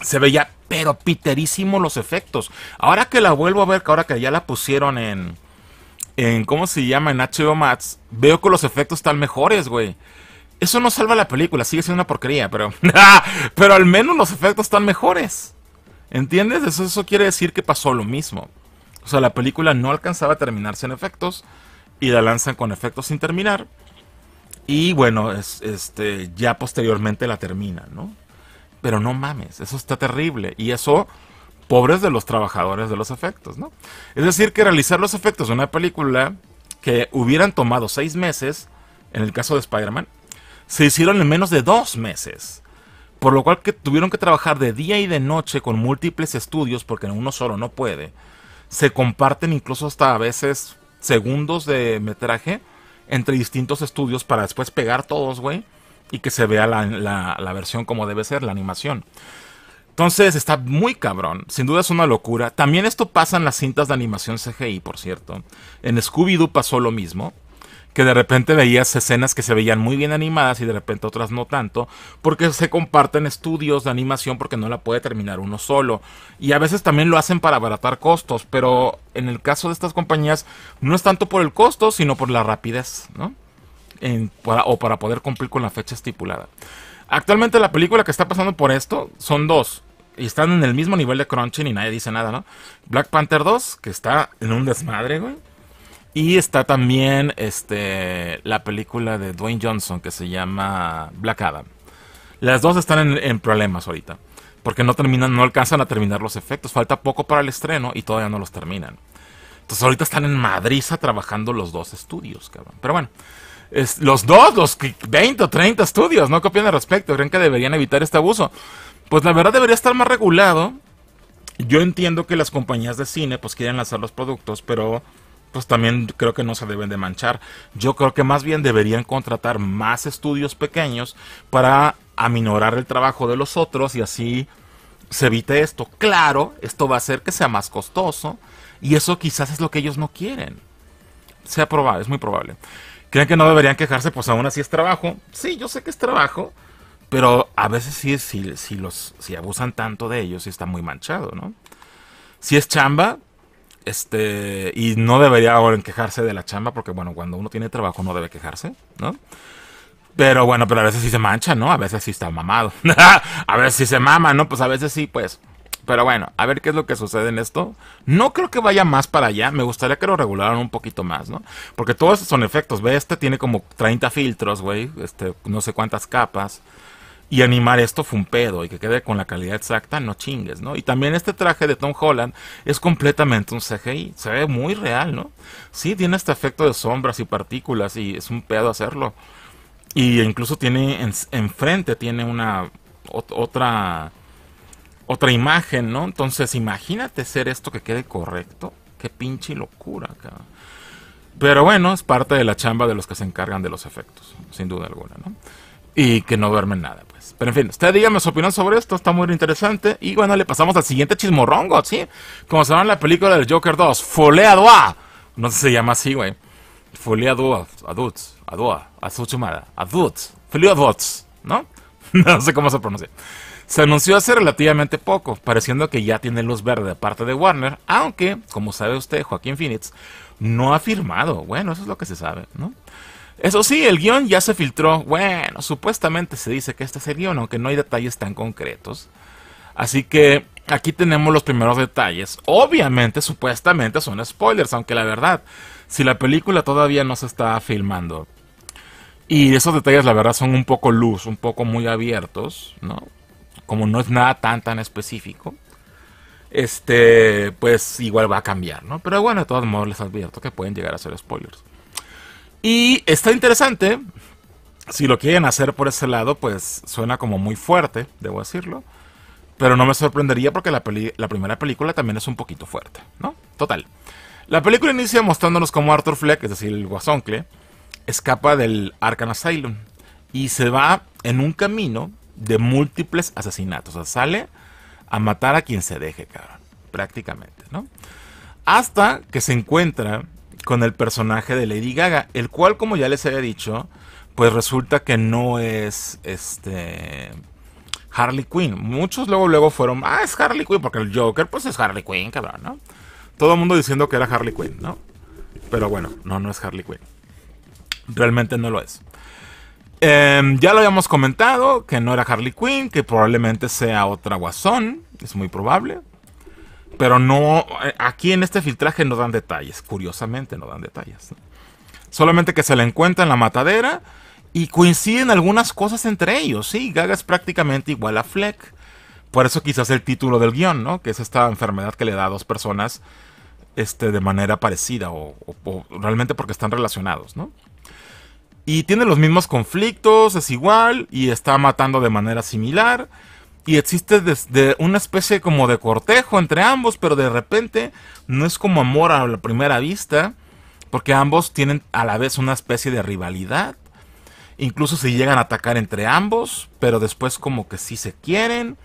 Speaker 1: se veía pero piterísimo los efectos. Ahora que la vuelvo a ver, que ahora que ya la pusieron en, en cómo se llama en HBO Max, veo que los efectos están mejores, güey. Eso no salva la película, sigue siendo una porquería, pero pero al menos los efectos están mejores. ¿Entiendes? Eso, quiere decir que pasó lo mismo. O sea, la película no alcanzaba a terminarse en efectos y la lanzan con efectos sin terminar. Y bueno, este ya posteriormente la terminan, ¿no? Pero no mames, eso está terrible y eso pobres de los trabajadores de los efectos, ¿no? Es decir, que realizar los efectos de una película que hubieran tomado seis meses, en el caso de Spider-Man, se hicieron en menos de dos meses. Por lo cual que tuvieron que trabajar de día y de noche con múltiples estudios, porque en uno solo no puede. Se comparten incluso hasta a veces segundos de metraje entre distintos estudios para después pegar todos, güey, y que se vea la versión como debe ser, la animación. Entonces está muy cabrón, sin duda es una locura. También esto pasa en las cintas de animación CGI, por cierto. En Scooby-Doo pasó lo mismo, que de repente veías escenas que se veían muy bien animadas y de repente otras no tanto, porque se comparten estudios de animación porque no la puede terminar uno solo. Y a veces también lo hacen para abaratar costos, pero en el caso de estas compañías no es tanto por el costo, sino por la rapidez, ¿no? o para poder cumplir con la fecha estipulada. Actualmente la película que está pasando por esto son dos y están en el mismo nivel de crunching y nadie dice nada, ¿no? Black Panther 2, que está en un desmadre, güey. Y está también este, la película de Dwayne Johnson que se llama Black Adam. Las dos están en, problemas ahorita. Porque no terminan, no alcanzan a terminar los efectos. Falta poco para el estreno y todavía no los terminan. Entonces ahorita están en Madrid trabajando los dos estudios, cabrón. Pero bueno, es, los dos, los 20 o 30 estudios, ¿no? copian al respecto? ¿Creen que deberían evitar este abuso? Pues la verdad debería estar más regulado. Yo entiendo que las compañías de cine pues quieren lanzar los productos, pero pues también creo que no se deben de manchar. Yo creo que más bien deberían contratar más estudios pequeños para aminorar el trabajo de los otros y así se evite esto. Claro, esto va a hacer que sea más costoso y eso quizás es lo que ellos no quieren. Sea probable, es muy probable. ¿Creen que no deberían quejarse? Pues aún así es trabajo. Sí, yo sé que es trabajo, pero a veces sí, si, si los, si abusan tanto de ellos, sí está muy manchado, ¿no? Si es chamba, este, y no debería ahora quejarse de la chamba, porque bueno, cuando uno tiene trabajo no debe quejarse, ¿no? Pero bueno, pero a veces sí se mancha, ¿no? A veces sí está mamado. a veces sí se mama, ¿no? Pues a veces sí, pues. Pero bueno, a ver qué es lo que sucede en esto. No creo que vaya más para allá. Me gustaría que lo regularan un poquito más, ¿no? Porque todos son efectos. Ve, este tiene como 30 filtros, güey. Este, no sé cuántas capas y animar esto fue un pedo y que quede con la calidad exacta, no chingues, ¿no? Y también este traje de Tom Holland es completamente un CGI, se ve muy real, ¿no? Sí, tiene este efecto de sombras y partículas y es un pedo hacerlo. Y incluso tiene enfrente, tiene una otra otra imagen, ¿no? Entonces, imagínate ser esto que quede correcto. Qué pinche locura, cabrón. Pero bueno, es parte de la chamba de los que se encargan de los efectos, sin duda alguna, ¿no? y que no duermen nada. pues. Pero en fin, usted dígame su opinión sobre esto, está muy interesante. Y bueno, le pasamos al siguiente chismorrongo, ¿sí? Como se llama en la película del Joker 2, Folea No sé si se llama así, güey. Foleado A, Adults, Adua, Azuchumada, Adults, Foleado ¿no? no sé cómo se pronuncia. Se anunció hace relativamente poco, pareciendo que ya tiene luz verde de parte de Warner, aunque, como sabe usted, Joaquín Phoenix no ha firmado. Bueno, eso es lo que se sabe, ¿no? Eso sí, el guión ya se filtró. Bueno, supuestamente se dice que este es el guión, aunque no hay detalles tan concretos. Así que aquí tenemos los primeros detalles. Obviamente, supuestamente son spoilers, aunque la verdad, si la película todavía no se está filmando. Y esos detalles, la verdad, son un poco luz, un poco muy abiertos, ¿no? Como no es nada tan, tan específico. Este, pues igual va a cambiar, ¿no? Pero bueno, de todos modos les advierto que pueden llegar a ser spoilers. Y está interesante. Si lo quieren hacer por ese lado, pues suena como muy fuerte, debo decirlo. Pero no me sorprendería porque la, primera película también es un poquito fuerte, ¿no? Total. La película inicia mostrándonos cómo Arthur Fleck, es decir, el guasoncle, escapa del Arkham Asylum y se va en un camino de múltiples asesinatos. O sea, sale a matar a quien se deje, cabrón. Prácticamente, ¿no? Hasta que se encuentra con el personaje de Lady Gaga, el cual, como ya les había dicho, pues resulta que no es este Harley Quinn. Muchos luego luego fueron, ah, es Harley Quinn, porque el Joker pues es Harley Quinn, cabrón, ¿no? Todo el mundo diciendo que era Harley Quinn, ¿no? Pero bueno, no, no es Harley Quinn. Realmente no lo es. Em, ya lo habíamos comentado, que no era Harley Quinn, que probablemente sea otra guasón, es muy probable, pero no, eh, aquí en este filtraje no dan detalles, curiosamente no dan detalles. Solamente que se le encuentra en la matadera y coinciden algunas cosas entre ellos, sí, Gaga es prácticamente igual a Fleck. Por eso quizás el título del guión, ¿no? Que es esta enfermedad que le da a dos personas este, de manera parecida o, realmente porque están relacionados, ¿no? Y tiene los mismos conflictos, es igual, y está matando de manera similar y existe desde una especie como de cortejo entre ambos, pero de repente no es como amor a la primera vista, porque ambos tienen a la vez una especie de rivalidad. Incluso se llegan a atacar entre ambos, pero después como que sí se quieren.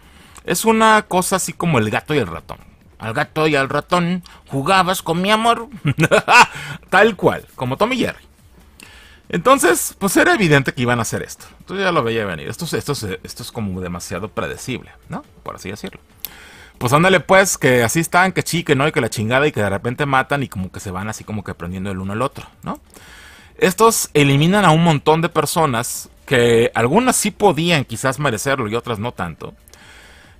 Speaker 1: Es una cosa así como el gato y el ratón. Al gato y al ratón jugabas con mi amor. Tal cual, como Tommy Jerry. Entonces, pues era evidente que iban a hacer esto. Entonces ya lo veía venir. Esto, es como demasiado predecible, ¿no? Por así decirlo. Pues ándale pues, que así están, que chique, no, y que la chingada, y que de repente matan y como que se van así como que prendiendo el uno al otro, ¿no? Estos eliminan a un montón de personas que algunas sí podían quizás merecerlo y otras no tanto.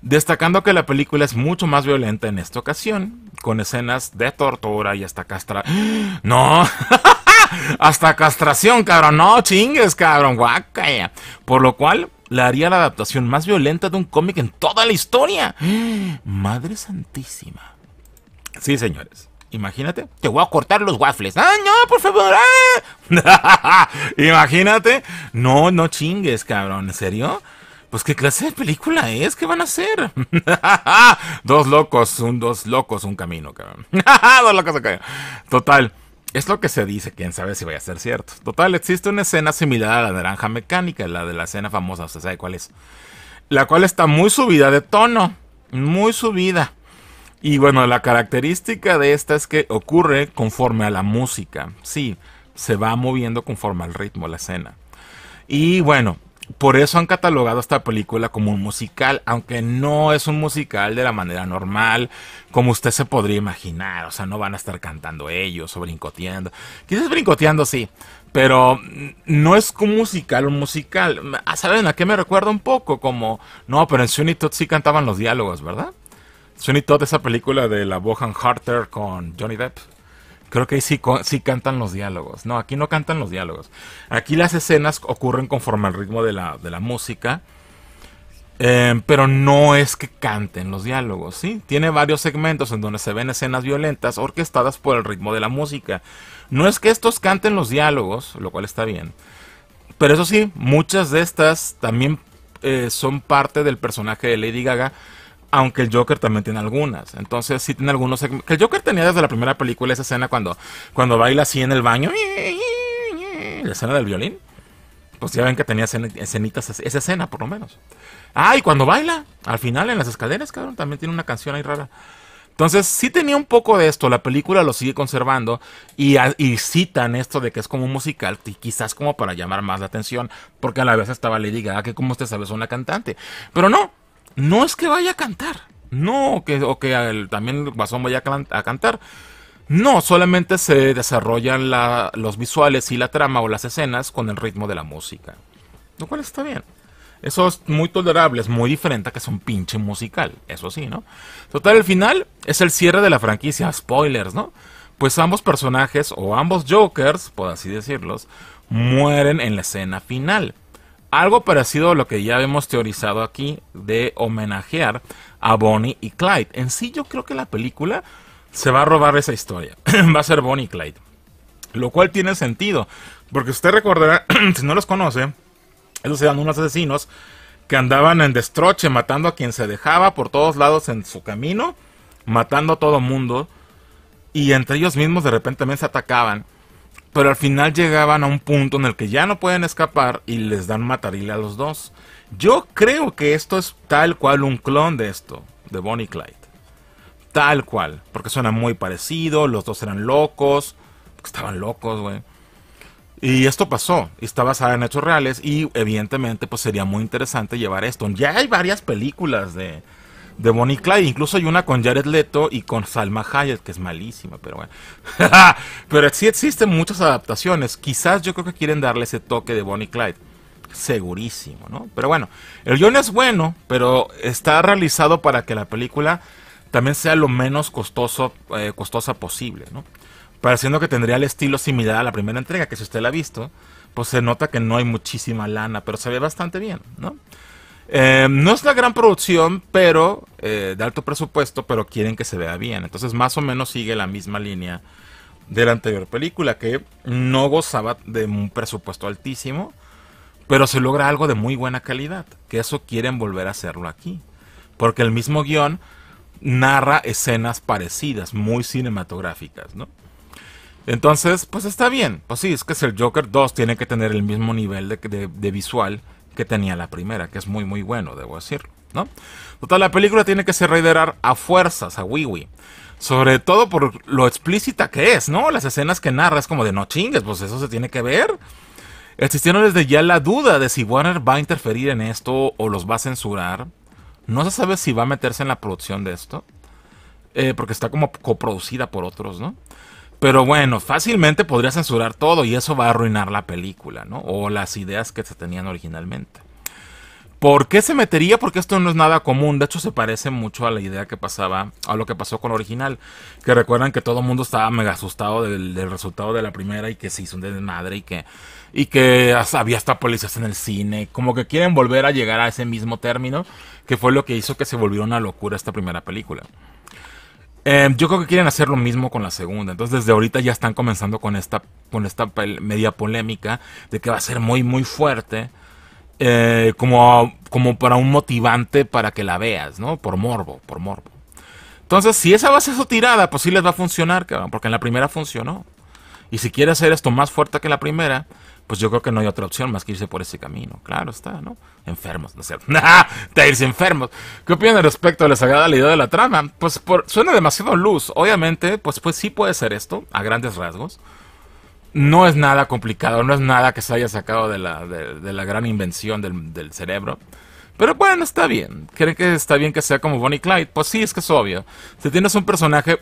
Speaker 1: Destacando que la película es mucho más violenta en esta ocasión, con escenas de tortura y hasta castra... ¡No! hasta castración, cabrón. No chingues, cabrón. Guacaya. Por lo cual, le haría la adaptación más violenta de un cómic en toda la historia. Madre Santísima. Sí, señores. Imagínate, te voy a cortar los waffles. ¡Ah, no, por favor! ¡Ah! Imagínate. No, no chingues, cabrón. ¿En serio? Pues qué clase de película es, Que van a hacer? dos locos, un dos locos, un camino, cabrón. dos locos Total. Es lo que se dice, quién sabe si vaya a ser cierto. Total, existe una escena similar a la naranja mecánica, la de la escena famosa, usted sabe cuál es. La cual está muy subida de tono, muy subida. Y bueno, la característica de esta es que ocurre conforme a la música. Sí, se va moviendo conforme al ritmo la escena. Y bueno, por eso han catalogado esta película como un musical, aunque no es un musical de la manera normal, como usted se podría imaginar. O sea, no van a estar cantando ellos o brincoteando. Quizás brincoteando sí, pero no es como musical, un musical. Ah, ¿Saben a qué me recuerda un poco? Como, no, pero en Sunny Todd sí cantaban los diálogos, ¿verdad? Sunny Todd, esa película de la Bohan Harter con Johnny Depp. Creo que ahí sí, cantan los diálogos. No, aquí no cantan los diálogos. Aquí las escenas ocurren conforme al ritmo de la, música. Eh, pero no es que canten los diálogos, ¿sí? Tiene varios segmentos en donde se ven escenas violentas orquestadas por el ritmo de la música. No es que estos canten los diálogos, lo cual está bien. Pero eso sí, muchas de estas también eh, son parte del personaje de Lady Gaga, aunque el Joker también tiene algunas. Entonces sí tiene algunos Que el Joker tenía desde la primera película esa escena cuando, cuando baila así en el baño. La escena del violín. Pues ya ven que tenía escenitas, esa escena por lo menos. Ah, y cuando baila, al final en las escaleras, cabrón, también tiene una canción ahí rara. Entonces sí tenía un poco de esto, la película lo sigue conservando y, y, citan esto de que es como un musical, y quizás como para llamar más la atención, porque a la vez estaba Lady Gaga, que como usted sabe es una cantante. Pero no, no es que vaya a cantar. No, que, o que también el vaya a, cantar. No, solamente se desarrollan los visuales y la trama o las escenas con el ritmo de la música. Lo cual está bien. Eso es muy tolerable, es muy diferente a que es un pinche musical. Eso sí, ¿no? Total, el final es el cierre de la franquicia. Spoilers, ¿no? Pues ambos personajes, o ambos Jokers, por así decirlos, mueren en la escena final. Algo parecido a lo que ya hemos teorizado aquí de homenajear a Bonnie y Clyde. En sí yo creo que la película se va a robar esa historia. va a ser Bonnie y Clyde. Lo cual tiene sentido. Porque usted recordará, si no los conoce, esos eran unos asesinos que andaban en destroche matando a quien se dejaba por todos lados en su camino, matando a todo mundo. Y entre ellos mismos de repente también se atacaban. Pero al final llegaban a un punto en el que ya no pueden escapar y les dan mataril a los dos. Yo creo que esto es tal cual un clon de esto, de Bonnie Clyde. Tal cual, porque suena muy parecido, los dos eran locos, estaban locos, güey. Y esto pasó, está basada en hechos reales y evidentemente pues sería muy interesante llevar esto. Ya hay varias películas de, de Bonnie Clyde. Incluso hay una con Jared Leto y con Salma Hayek, que es malísima, pero bueno. pero sí existen muchas adaptaciones. Quizás yo creo que quieren darle ese toque de Bonnie Clyde. Segurísimo, ¿no? Pero bueno, el guión es bueno, pero está realizado para que la película también sea lo menos costoso, eh, costosa posible, ¿no? Pareciendo que tendría el estilo similar a la primera entrega, que si usted la ha visto, pues se nota que no hay muchísima lana, pero se ve bastante bien, ¿no? Em, no es la gran producción, pero eh, de alto presupuesto, pero quieren que se vea bien. Entonces, más o menos sigue la misma línea de la anterior película, que no gozaba de un presupuesto altísimo, pero se logra algo de muy buena calidad. Que eso quieren volver a hacerlo aquí. Porque el mismo guión narra escenas parecidas, muy cinematográficas, ¿no? Entonces, pues está bien. Pues sí, es que es el Joker 2, tiene que tener el mismo nivel de visual que tenía la primera, que es muy muy bueno, debo decirlo, ¿no? Total, la película tiene que ser reiterar a fuerzas, a Wiwi. Sobre todo por lo explícita que es, ¿no? Las escenas que narra es como de no chingues, pues eso se tiene que ver. existiendo desde ya la duda de si Warner va a interferir en esto o los va a censurar. No se sabe si va a meterse en la producción de esto. Eh, porque está como coproducida por otros, ¿no? Pero bueno, fácilmente podría censurar todo y eso va a arruinar la película, ¿no? O las ideas que se tenían originalmente. ¿Por qué se metería? Porque esto no es nada común. De hecho, se parece mucho a la idea que pasaba, a lo que pasó con la original. Que recuerdan que todo el mundo estaba mega asustado del, resultado de la primera y que se hizo un desmadre y que, y que había hasta policías en el cine. Como que quieren volver a llegar a ese mismo término, que fue lo que hizo que se volviera una locura esta primera película. Em, yo creo que quieren hacer lo mismo con la segunda. Entonces, desde ahorita ya están comenzando con esta, con esta media polémica de que va a ser muy, muy fuerte. Eh, como, como para un motivante para que la veas, ¿no? Por morbo, por morbo. Entonces, si esa va a ser su tirada, pues sí les va a funcionar, cabrón, porque en la primera funcionó. Y si quiere hacer esto más fuerte que la primera, pues yo creo que no hay otra opción más que irse por ese camino. Claro está, ¿no? Enfermos, no sé. Te irse enfermos. ¿Qué opinan respecto a la sagrada idea de la trama? Pues suena demasiado luz. Obviamente, pues, pues sí puede ser esto, a grandes rasgos. No es nada complicado, no es nada que se haya sacado de la, la gran invención del cerebro. Pero bueno, está bien. ¿Creen que está bien que sea como Bonnie Clyde? Pues sí, es que es obvio. Si tienes un personaje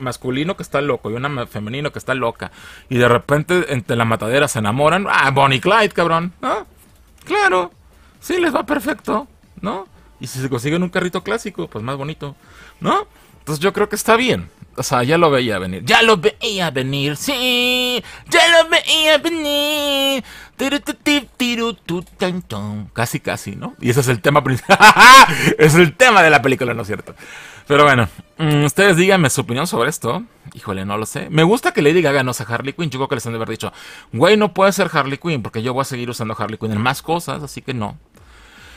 Speaker 1: masculino que está loco y una femenino que está loca, y de repente entre la matadera se enamoran, ah, Bonnie Clyde, cabrón. Claro, sí, les va perfecto, ¿no? Y si se consiguen un carrito clásico, pues más bonito, ¿no? Entonces yo creo que está bien. O sea, ya lo veía venir. Ya lo veía venir, sí. Ya lo veía venir. Casi, casi, ¿no? Y ese es el tema principal. es el tema de la película, ¿no es cierto? Pero bueno, mm, ustedes díganme su opinión sobre esto. Híjole, no lo sé. Me gusta que Lady Gaga no sea Harley Quinn. Yo creo que les han de haber dicho, güey, no puede ser Harley Quinn porque yo voy a seguir usando Harley Quinn en más cosas, así que no.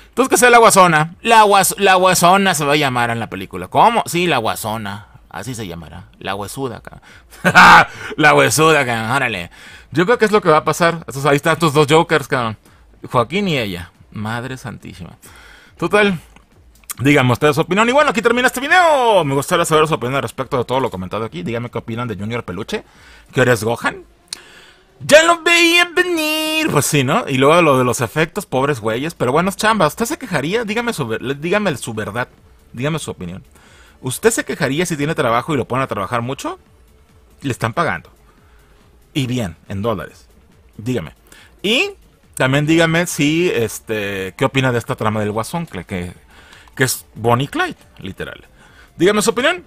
Speaker 1: Entonces que sea la guasona. La, guas la guasona se va a llamar en la película. ¿Cómo? Sí, la guasona. Así se llamará. La huesuda, cabrón. la huesuda, cabrón. Órale. Yo creo que es lo que va a pasar. Entonces ahí están tus dos jokers, cabrón. Joaquín y ella. Madre santísima. Total. Díganme ustedes su opinión. Y bueno, aquí termina este video. Me gustaría saber su opinión respecto de todo lo comentado aquí. Dígame qué opinan de Junior Peluche. ¿Qué eres Gohan? Ya lo veía venir. Pues sí, ¿no? Y luego lo de los efectos, pobres güeyes. Pero bueno, chamba, ¿usted se quejaría? Dígame su, dígame su verdad. Dígame su opinión. ¿Usted se quejaría si tiene trabajo y lo ponen a trabajar mucho? Le están pagando. Y bien, en dólares. Dígame. Y también dígame si, este, ¿qué opina de esta trama del Guasón? Que, que es Bonnie Clyde, literal. Dígame su opinión.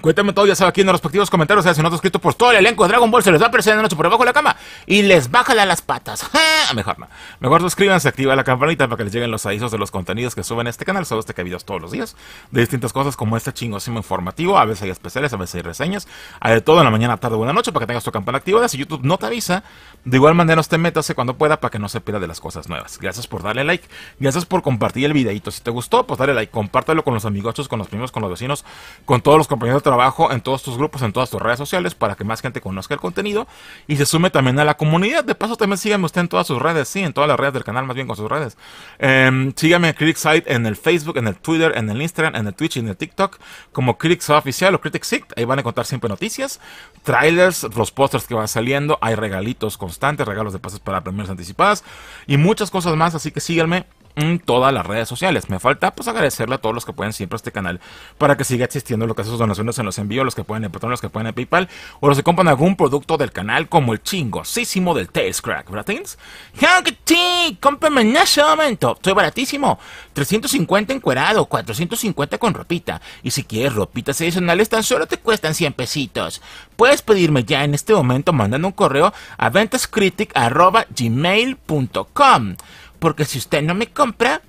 Speaker 1: Cuéntame todo, ya sabe, aquí en los respectivos comentarios Si no has escrito por todo el elenco de Dragon Ball se les va a aparecer de noche por debajo de la cama y les baja las patas. Mejor no. Mejor suscríbanse, activa la campanita para que les lleguen los avisos de los contenidos que suben a este canal. Solo este que hay videos todos los días de distintas cosas como este chingosimo informativo. A veces hay especiales, a veces hay reseñas. Hay de todo en la mañana, tarde o la noche para que tengas tu campana activada. Si YouTube no te avisa, de igual manera No te metas cuando pueda para que no se pierda de las cosas nuevas. Gracias por darle like. Gracias por compartir el videito. Si te gustó, pues dale like. Compártelo con los amigos, con los primos, con los vecinos, con todos los compañeros trabajo en todos tus grupos, en todas tus redes sociales para que más gente conozca el contenido y se sume también a la comunidad. De paso, también síganme usted en todas sus redes, sí, en todas las redes del canal, más bien con sus redes. Em, síganme en site en el Facebook, en el Twitter, en el Instagram, en el Twitch y en el TikTok como Critics Oficial o Critics Ahí van a encontrar siempre noticias, trailers, los pósters que van saliendo. Hay regalitos constantes, regalos de pases para premios anticipadas y muchas cosas más. Así que síganme en todas las redes sociales. Me falta pues agradecerle a todos los que pueden siempre a este canal para que siga existiendo lo que hace sus donaciones en los envíos, los que pueden en Patreon, los que pueden en PayPal o los que compran algún producto del canal como el chingosísimo del Tailscrack Crack, ¿verdad, teens? en ese momento! ¡Estoy baratísimo! 350 en encuerado, 450 con ropita. Y si quieres ropitas adicionales, tan solo te cuestan 100 pesitos. Puedes pedirme ya en este momento mandando un correo a ventascritic.gmail.com porque si usted no me compra,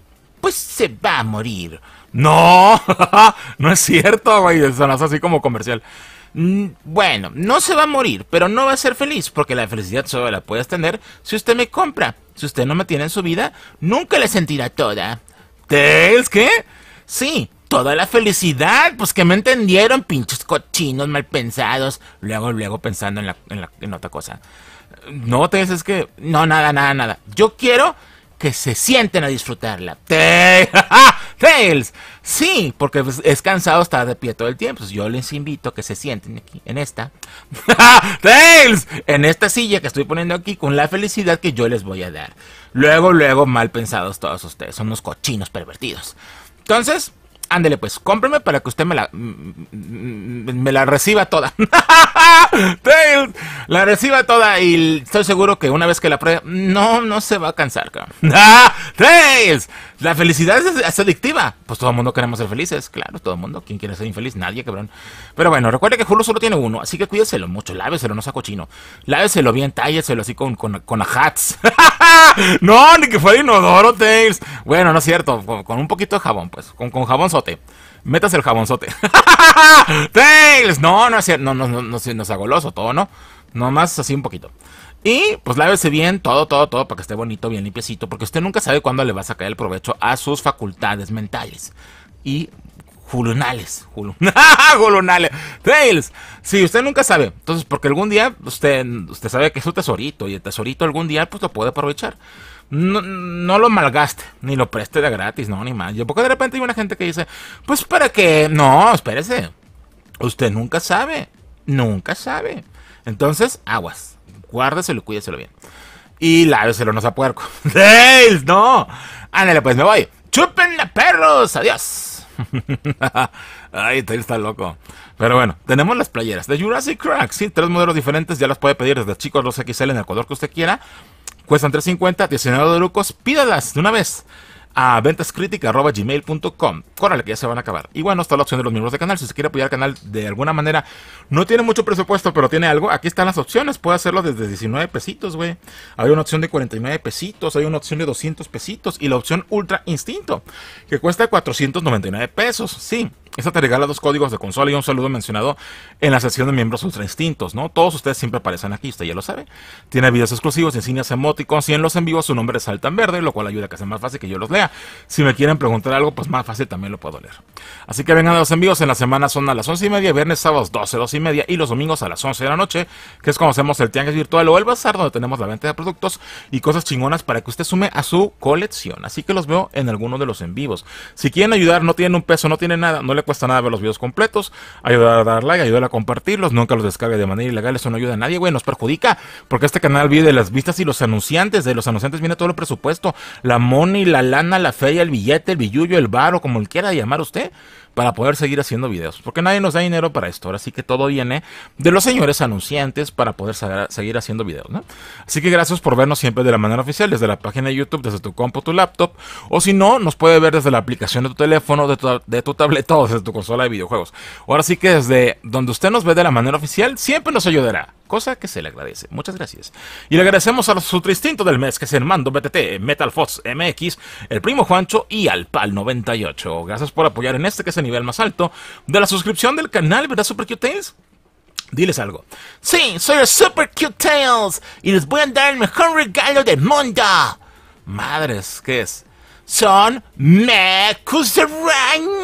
Speaker 1: pues se va a morir. No, no es cierto, güey, sonazo así como comercial. Mm, bueno, no se va a morir, pero no va a ser feliz, porque la felicidad solo la puedes tener si usted me compra. Si usted no me tiene en su vida, nunca la sentirá toda. ¿Es qué? Sí, toda la felicidad, pues que me entendieron, pinches cochinos malpensados. pensados. Luego, luego pensando en, la, en, la, en otra cosa. No, te es que... No, nada, nada, nada. Yo quiero que se sienten a disfrutarla. Tails. Sí, porque pues, es cansado estar de pie todo el tiempo. Pues, yo les invito a que se sienten aquí, en esta. Tails. En esta silla que estoy poniendo aquí con la felicidad que yo les voy a dar. Luego, luego, mal pensados todos ustedes. Son unos cochinos pervertidos. Entonces, Ándele pues, cómpreme para que usted me la me la reciba toda. la reciba toda y estoy seguro que una vez que la pruebe, no, no se va a cansar, cabrón. ¡Tails! La felicidad es, adictiva. Pues todo el mundo queremos ser felices, claro, todo el mundo. ¿Quién quiere ser infeliz? Nadie, cabrón. Pero bueno, recuerde que Julio solo tiene uno, así que cuídeselo mucho, láveselo, no sea cochino. Láveselo bien, tálleselo así con, con, con ajats. no, ni que fuera inodoro, Tails. Bueno, no es cierto, con, un poquito de jabón, pues. Con, con jabón jabonzote. Métase el jabonzote. Tails. No, no es cierto. No, no, no, no, no todo, ¿no? Nomás así un poquito. Y pues lávese bien, todo, todo, todo, para que esté bonito, bien limpiecito, porque usted nunca sabe cuándo le va a sacar el provecho a sus facultades mentales. Y julunales, julunales, Tails. Sí, usted nunca sabe. Entonces, porque algún día usted, usted sabe que es su tesorito y el tesorito algún día pues lo puede aprovechar no, lo malgaste, ni lo preste de gratis, no, ni más. Yo, porque de repente hay una gente que dice, pues para que, no, espérese, usted nunca sabe, nunca sabe. Entonces, aguas, guárdeselo, cuídeselo bien. Y láveselo, no sea puerco. ¡Dales! ¡No! Ándale, pues me voy. chúpenle perros! ¡Adiós! Ay, está loco. Pero bueno, tenemos las playeras de Jurassic Crack. Sí, tres modelos diferentes. Ya las puede pedir desde chicos, los XL en el color que usted quiera. Cuestan 3.50, 19 de lucos. Pídalas de una vez a ventascritica.gmail.com. Córale, que ya se van a acabar. Y bueno, está la opción de los miembros del canal. Si se quiere apoyar al canal de alguna manera, no tiene mucho presupuesto, pero tiene algo. Aquí están las opciones. Puede hacerlo desde 19 pesitos, güey. Hay una opción de 49 pesitos, hay una opción de 200 pesitos y la opción Ultra Instinto, que cuesta 499 pesos. Sí. Esta te regala dos códigos de consola y un saludo mencionado en la sección de miembros ultra instintos, ¿no? Todos ustedes siempre aparecen aquí, usted ya lo sabe. Tiene videos exclusivos, insignias emóticos y en los en su nombre salta en verde, lo cual ayuda a que sea más fácil que yo los lea. Si me quieren preguntar algo, pues más fácil también lo puedo leer. Así que vengan a los envíos en la semana son a las 11 y media, viernes, sábados 12, 12 y media y los domingos a las 11 de la noche, que es como hacemos el tianguis virtual o el bazar donde tenemos la venta de productos y cosas chingonas para que usted sume a su colección. Así que los veo en alguno de los en vivos. Si quieren ayudar, no tienen un peso, no tienen nada, no le cuesta nada ver los videos completos, ayudar a dar like, ayudar a compartirlos, nunca los descargue de manera ilegal, eso no ayuda a nadie, güey, nos perjudica, porque este canal vive de las vistas y los anunciantes, de los anunciantes viene todo el presupuesto, la money, la lana, la feria, el billete, el billuyo, el baro como el quiera llamar usted para poder seguir haciendo videos. Porque nadie nos da dinero para esto. Ahora sí que todo viene de los señores anunciantes para poder seguir haciendo videos. ¿no? Así que gracias por vernos siempre de la manera oficial, desde la página de YouTube, desde tu compu, tu laptop. O si no, nos puede ver desde la aplicación de tu teléfono, de tu, de tu tableta o desde tu consola de videojuegos. Ahora sí que desde donde usted nos ve de la manera oficial, siempre nos ayudará cosa que se le agradece. Muchas gracias. Y le agradecemos a los sutristintos del mes, que es el mando BTT, Metal Fox MX, el primo Juancho y al Pal 98. Gracias por apoyar en este, que es el nivel más alto de la suscripción del canal, ¿verdad, Super Cute Diles algo. Sí, soy el Super Cute Tales y les voy a dar el mejor regalo del mundo. Madres, ¿qué es? Son mecos de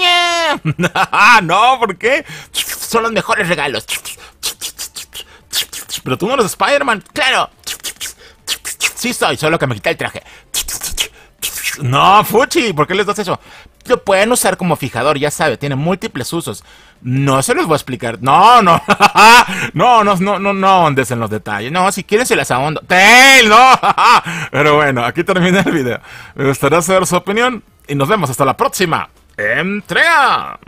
Speaker 1: ah, no, ¿por qué? Son los mejores regalos pero tú no eres Spider-Man. Claro. Sí soy, solo que me quita el traje. No, Fuchi, ¿por qué les das eso? Lo pueden usar como fijador, ya sabe, tiene múltiples usos. No se los voy a explicar. No, no. no, no, no, no, no andes en los detalles. No, si quieren se las ahondo. ¡Tail! ¡No! Pero bueno, aquí termina el video. Me gustaría saber su opinión y nos vemos hasta la próxima. ¡Entrega!